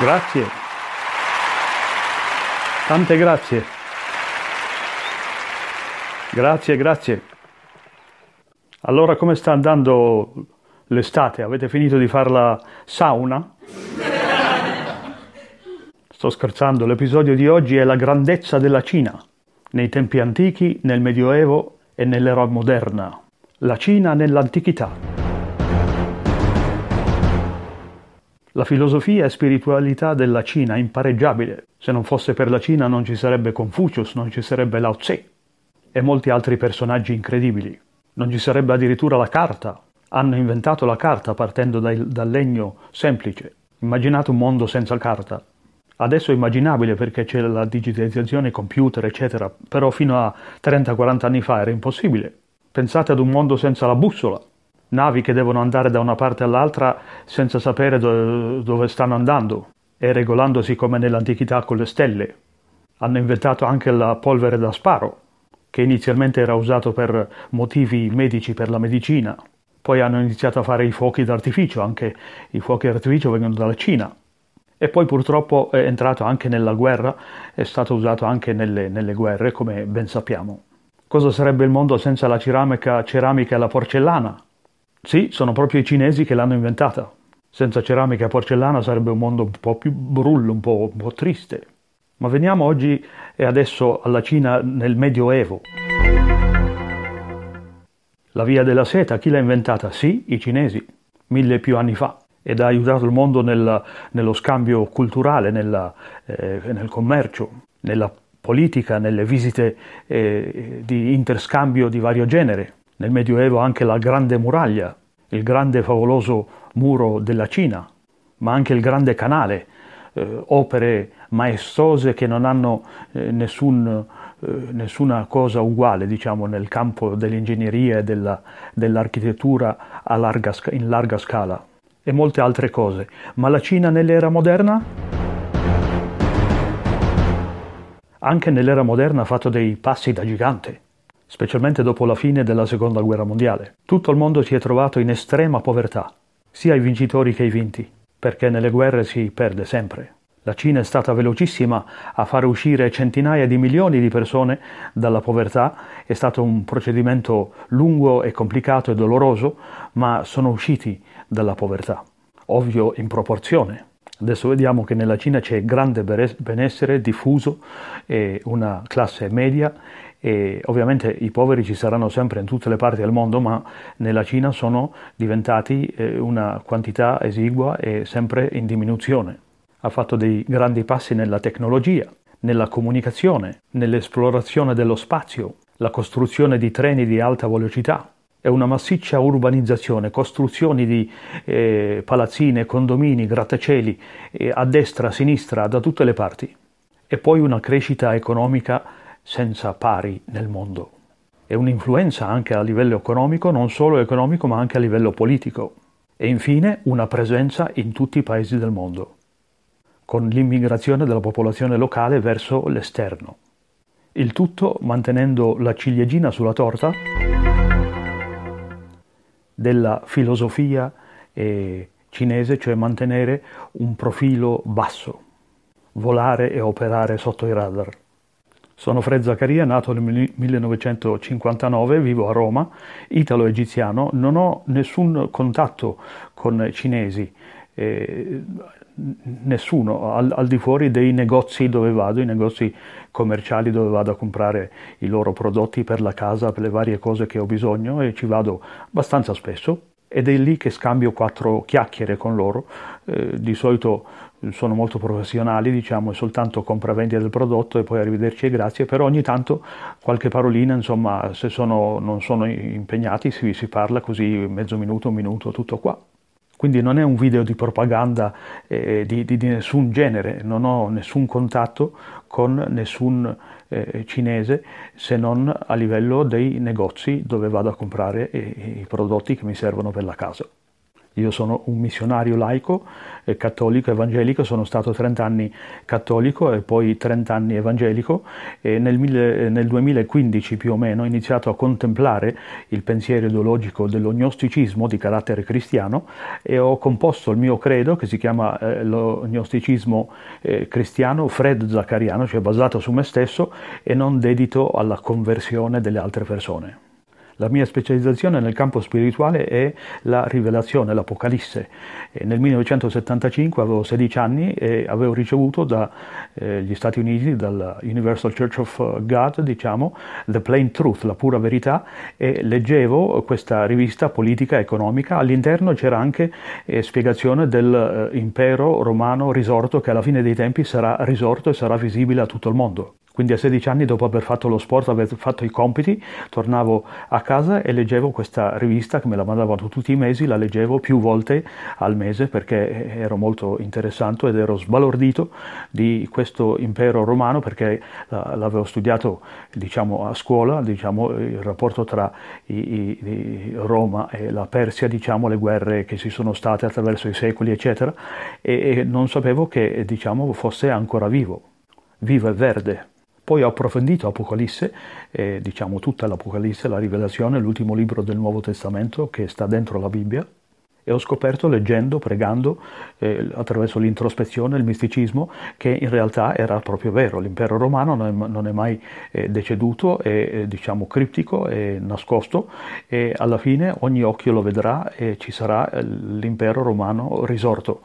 Grazie. Tante grazie. Grazie, grazie. Allora come sta andando l'estate? Avete finito di fare la sauna? Sto scherzando, l'episodio di oggi è la grandezza della Cina, nei tempi antichi, nel Medioevo e nell'era moderna. La Cina nell'antichità. La filosofia e spiritualità della Cina è impareggiabile. Se non fosse per la Cina non ci sarebbe Confucius, non ci sarebbe Lao Tse e molti altri personaggi incredibili. Non ci sarebbe addirittura la carta. Hanno inventato la carta partendo dai, dal legno semplice. Immaginate un mondo senza carta. Adesso è immaginabile perché c'è la digitalizzazione, computer, eccetera, però fino a 30-40 anni fa era impossibile. Pensate ad un mondo senza la bussola navi che devono andare da una parte all'altra senza sapere do dove stanno andando e regolandosi come nell'antichità con le stelle. Hanno inventato anche la polvere da sparo, che inizialmente era usato per motivi medici per la medicina. Poi hanno iniziato a fare i fuochi d'artificio, anche i fuochi d'artificio vengono dalla Cina. E poi purtroppo è entrato anche nella guerra, è stato usato anche nelle, nelle guerre, come ben sappiamo. Cosa sarebbe il mondo senza la ceramica, ceramica e la porcellana? Sì, sono proprio i cinesi che l'hanno inventata. Senza ceramica e porcellana sarebbe un mondo un po' più brullo, un po', un po triste. Ma veniamo oggi e adesso alla Cina nel Medioevo. La via della seta, chi l'ha inventata? Sì, i cinesi, mille più anni fa, ed ha aiutato il mondo nel, nello scambio culturale, nella, eh, nel commercio, nella politica, nelle visite eh, di interscambio di vario genere nel Medioevo anche la Grande Muraglia, il grande favoloso muro della Cina, ma anche il Grande Canale, eh, opere maestose che non hanno eh, nessun, eh, nessuna cosa uguale diciamo, nel campo dell'ingegneria e della, dell'architettura larga, in larga scala e molte altre cose. Ma la Cina nell'era moderna? Anche nell'era moderna ha fatto dei passi da gigante specialmente dopo la fine della Seconda Guerra Mondiale. Tutto il mondo si è trovato in estrema povertà, sia i vincitori che i vinti, perché nelle guerre si perde sempre. La Cina è stata velocissima a far uscire centinaia di milioni di persone dalla povertà, è stato un procedimento lungo e complicato e doloroso, ma sono usciti dalla povertà, ovvio in proporzione. Adesso vediamo che nella Cina c'è grande benessere diffuso e una classe media e ovviamente i poveri ci saranno sempre in tutte le parti del mondo, ma nella Cina sono diventati eh, una quantità esigua e sempre in diminuzione. Ha fatto dei grandi passi nella tecnologia, nella comunicazione, nell'esplorazione dello spazio, la costruzione di treni di alta velocità. È una massiccia urbanizzazione, costruzioni di eh, palazzine, condomini, grattacieli, eh, a destra, a sinistra, da tutte le parti. E poi una crescita economica senza pari nel mondo. E un'influenza anche a livello economico, non solo economico ma anche a livello politico. E infine una presenza in tutti i paesi del mondo, con l'immigrazione della popolazione locale verso l'esterno. Il tutto mantenendo la ciliegina sulla torta della filosofia eh, cinese, cioè mantenere un profilo basso, volare e operare sotto i radar. Sono Fred Zaccaria, nato nel 1959, vivo a Roma, italo-egiziano, non ho nessun contatto con cinesi, eh, nessuno, al, al, di fuori dei negozi dove vado, i negozi commerciali dove vado a comprare i loro prodotti per la casa, per le varie cose che ho bisogno e ci vado abbastanza spesso ed è lì che scambio quattro chiacchiere con loro, eh, di solito sono molto professionali, diciamo, è soltanto compravendita del prodotto e poi arrivederci e grazie, però ogni tanto qualche parolina, insomma, se sono, non sono impegnati si, si parla così mezzo minuto, un minuto, tutto qua. Quindi non è un video di propaganda eh, di, di, di, nessun genere, non ho nessun contatto con nessun eh, cinese se non a livello dei negozi dove vado a comprare i, eh, i prodotti che mi servono per la casa. Io sono un missionario laico, eh, cattolico, evangelico, sono stato 30 anni cattolico e poi 30 anni evangelico e nel, eh, nel 2015 più o meno ho iniziato a contemplare il pensiero ideologico dello gnosticismo di carattere cristiano e ho composto il mio credo che si chiama eh, lo gnosticismo eh, cristiano Fred Zaccariano, cioè basato su me stesso e non dedito alla conversione delle altre persone. La mia specializzazione nel campo spirituale è la rivelazione, l'Apocalisse. E nel 1975 avevo 16 anni e avevo ricevuto dagli eh, Stati Uniti, dalla Universal Church of God, diciamo, The Plain Truth, la pura verità, e leggevo questa rivista politica e economica. All'interno c'era anche eh, spiegazione dell'impero eh, romano risorto che alla fine dei tempi sarà risorto e sarà visibile a tutto il mondo. Quindi a 16 anni, dopo aver fatto lo sport, aver fatto i compiti, tornavo a casa e leggevo questa rivista che me la mandavano tutti i mesi, la leggevo più volte al mese perché ero molto interessato ed ero sbalordito di questo impero romano perché l'avevo studiato diciamo, a scuola, diciamo, il rapporto tra i, i, Roma e la Persia, diciamo, le guerre che si sono state attraverso i secoli, eccetera, e, e non sapevo che diciamo, fosse ancora vivo, vivo e verde. Poi ho approfondito Apocalisse, eh, diciamo tutta l'Apocalisse, la rivelazione, l'ultimo libro del Nuovo Testamento che sta dentro la Bibbia, e ho scoperto leggendo, pregando, eh, attraverso l'introspezione, il misticismo, che in realtà era proprio vero. L'impero romano non è, non è mai eh, deceduto, è eh, diciamo criptico, è nascosto e alla fine ogni occhio lo vedrà e ci sarà eh, l'impero romano risorto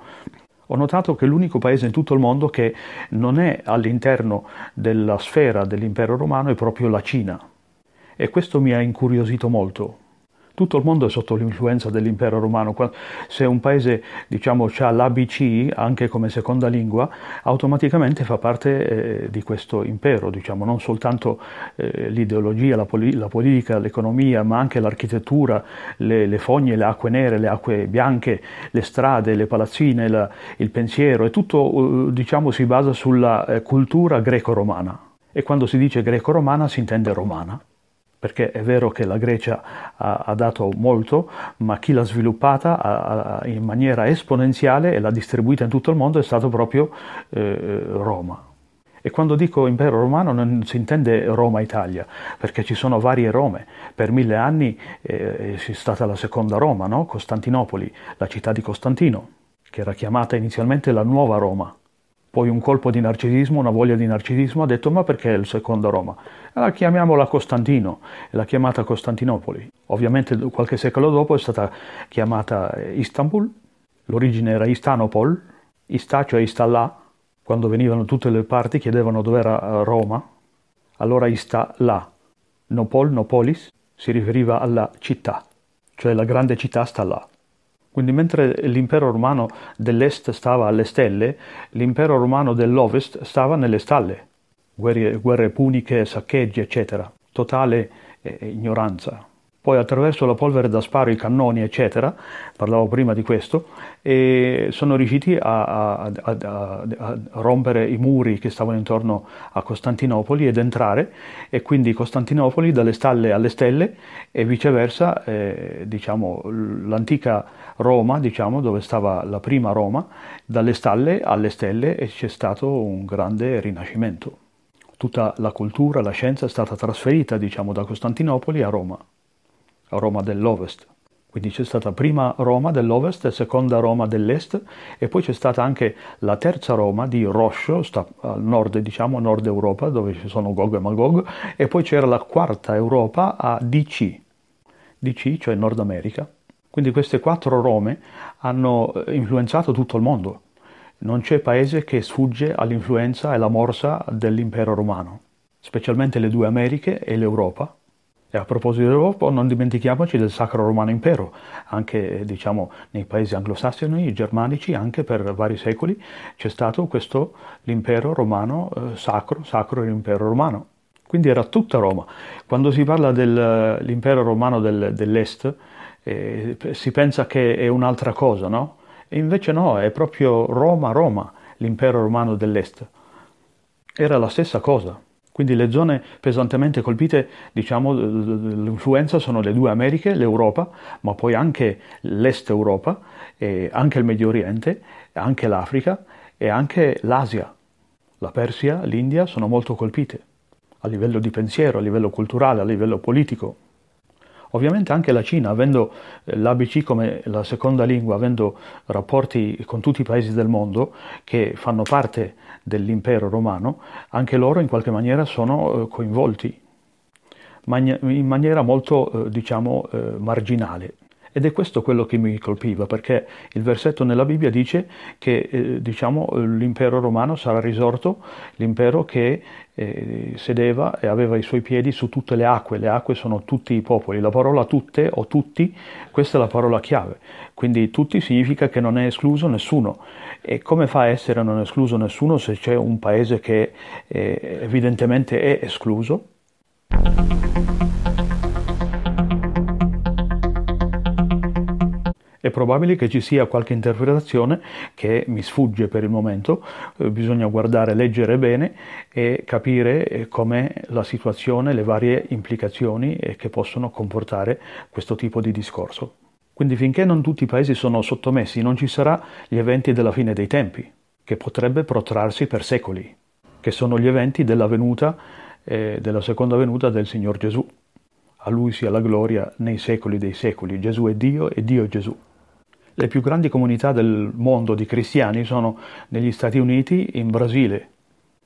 ho notato che l'unico paese in tutto il mondo che non è all'interno della sfera dell'impero romano è proprio la Cina. E questo mi ha incuriosito molto tutto il mondo è sotto l'influenza dell'impero romano. Se un paese diciamo, ha l'ABC anche come seconda lingua, automaticamente fa parte eh, di questo impero, diciamo, non soltanto eh, l'ideologia, la, poli- la, politica, l'economia, ma anche l'architettura, le, le, fogne, le acque nere, le acque bianche, le strade, le palazzine, la, il pensiero, e tutto eh, diciamo, si basa sulla eh, cultura greco-romana. E quando si dice greco-romana si intende romana perché è vero che la Grecia ha, ha dato molto, ma chi l'ha sviluppata ha, ha, in maniera esponenziale e l'ha distribuita in tutto il mondo è stato proprio eh, Roma. E quando dico impero romano non si intende Roma-Italia, perché ci sono varie Rome. Per mille anni eh, è stata la seconda Roma, no? Costantinopoli, la città di Costantino, che era chiamata inizialmente la nuova Roma poi un colpo di narcisismo, una voglia di narcisismo, ha detto ma perché il secondo Roma? Allora chiamiamola Costantino, l'ha chiamata Costantinopoli. Ovviamente qualche secolo dopo è stata chiamata eh, Istanbul, l'origine era Istanopol, Ista cioè Istalla, quando venivano tutte le parti chiedevano dove era eh, Roma, allora Istalla, Nopol, Nopolis, si riferiva alla città, cioè la grande città sta là. Quindi mentre l'impero romano dell'est stava alle stelle, l'impero romano dell'ovest stava nelle stalle. Guerre, guerre puniche, saccheggi, eccetera. Totale eh, ignoranza poi attraverso la polvere da sparo, i cannoni, eccetera, parlavo prima di questo, sono riusciti a, a, a, a, rompere i muri che stavano intorno a Costantinopoli ed entrare, e quindi Costantinopoli dalle stalle alle stelle e viceversa, eh, diciamo, l'antica Roma, diciamo, dove stava la prima Roma, dalle stalle alle stelle e c'è stato un grande rinascimento. Tutta la cultura, la scienza è stata trasferita, diciamo, da Costantinopoli a Roma. Roma dell'Ovest. Quindi c'è stata prima Roma dell'Ovest, seconda Roma dell'Est e poi c'è stata anche la terza Roma di Roscio, sta al nord, diciamo, nord Europa, dove ci sono Gog e Magog, e poi c'era la quarta Europa a DC, DC cioè Nord America. Quindi queste quattro Rome hanno eh, influenzato tutto il mondo. Non c'è paese che sfugge all'influenza e alla morsa dell'impero romano, specialmente le due Americhe e l'Europa, e a proposito dell'Europa, non dimentichiamoci del Sacro Romano Impero, anche diciamo, nei paesi anglosassoni, germanici, anche per vari secoli c'è stato questo, l'impero romano eh, sacro, sacro l'impero romano. Quindi era tutta Roma. Quando si parla dell'impero eh, romano del, dell'est, eh, si pensa che è un'altra cosa, no? E invece no, è proprio Roma, Roma, l'impero romano dell'est. Era la stessa cosa. Quindi le zone pesantemente colpite, diciamo, l'influenza sono le due Americhe, l'Europa, ma poi anche l'Est Europa, e anche il Medio Oriente, anche l'Africa e anche l'Asia. La Persia, l'India sono molto colpite a livello di pensiero, a livello culturale, a livello politico. Ovviamente anche la Cina, avendo eh, l'ABC come la seconda lingua, avendo rapporti con tutti i paesi del mondo che fanno parte dell'impero romano, anche loro in qualche maniera sono eh, coinvolti, in maniera molto eh, diciamo marginale. Ed è questo quello che mi colpiva, perché il versetto nella Bibbia dice che eh, diciamo, l'impero romano sarà risorto, l'impero che eh, sedeva e aveva i suoi piedi su tutte le acque, le acque sono tutti i popoli, la parola tutte o tutti, questa è la parola chiave, quindi tutti significa che non è escluso nessuno e come fa a essere non escluso nessuno se c'è un paese che eh, evidentemente è escluso? È probabile che ci sia qualche interpretazione che mi sfugge per il momento, eh, bisogna guardare, leggere bene e capire eh, come la situazione, le varie implicazioni eh, che possono comportare questo tipo di discorso. Quindi finché non tutti i paesi sono sottomessi non ci saranno gli eventi della fine dei tempi, che potrebbe protrarsi per secoli, che sono gli eventi della venuta, eh, della seconda venuta del Signor Gesù. A lui sia la gloria nei secoli dei secoli. Gesù è Dio e Dio è Gesù. Le più grandi comunità del mondo di cristiani sono negli Stati Uniti, in Brasile,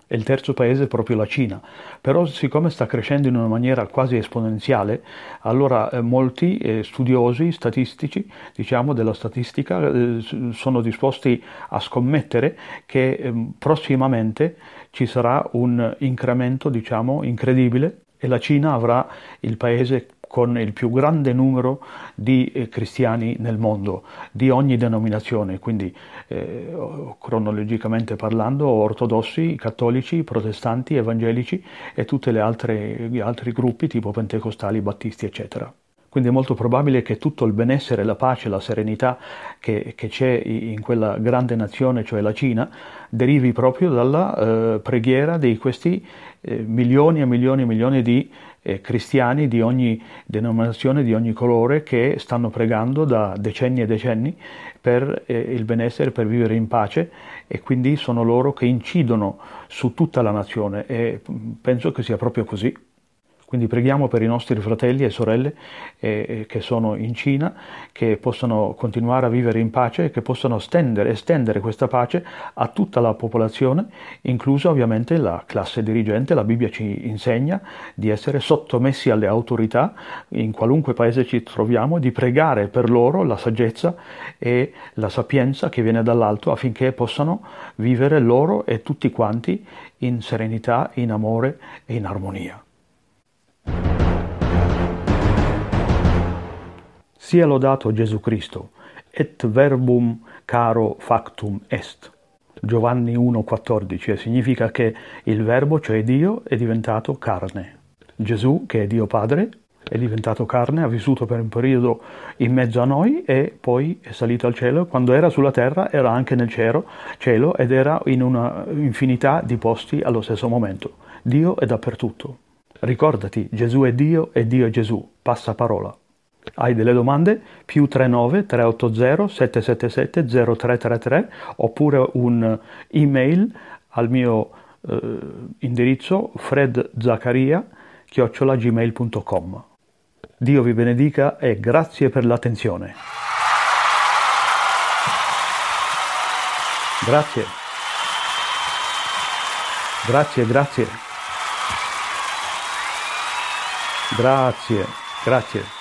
e il terzo paese è proprio la Cina, però siccome sta crescendo in una maniera quasi esponenziale, allora eh, molti eh, studiosi statistici, diciamo della statistica, eh, sono disposti a scommettere che ehm, prossimamente ci sarà un incremento, diciamo, incredibile e la Cina avrà il paese con il più grande numero di eh, cristiani nel mondo, di ogni denominazione, quindi eh, cronologicamente parlando, ortodossi, cattolici, protestanti, evangelici e tutti gli altri gruppi tipo pentecostali, battisti, eccetera. Quindi è molto probabile che tutto il benessere, la pace, la serenità che, che c'è in quella grande nazione, cioè la Cina, derivi proprio dalla eh, preghiera di questi eh, milioni e milioni e milioni di eh, cristiani di ogni denominazione, di ogni colore, che stanno pregando da decenni e decenni per eh, il benessere, per vivere in pace e quindi sono loro che incidono su tutta la nazione e mm, penso che sia proprio così. Quindi preghiamo per i nostri fratelli e sorelle eh, eh, che sono in Cina, che possano continuare a vivere in pace e che possano stendere, estendere questa pace a tutta la popolazione, inclusa ovviamente la classe dirigente. La Bibbia ci insegna di essere sottomessi alle autorità in qualunque paese ci troviamo, e di pregare per loro la saggezza e la sapienza che viene dall'alto affinché possano vivere loro e tutti quanti in serenità, in amore e in armonia. Sia lodato Gesù Cristo, et verbum caro factum est. Giovanni 1,14 significa che il verbo, cioè Dio, è diventato carne. Gesù, che è Dio Padre, è diventato carne, ha vissuto per un periodo in mezzo a noi e poi è salito al cielo. Quando era sulla terra era anche nel cielo, cielo ed era in un'infinità di posti allo stesso momento. Dio è dappertutto. Ricordati, Gesù è Dio e Dio è Gesù. Passa parola. Hai delle domande? Più 39 380 777 0333 oppure un'email al mio eh, indirizzo fredzaccaria.gmail.com Dio vi benedica e grazie per l'attenzione. Grazie. Grazie, grazie. Grazie, grazie.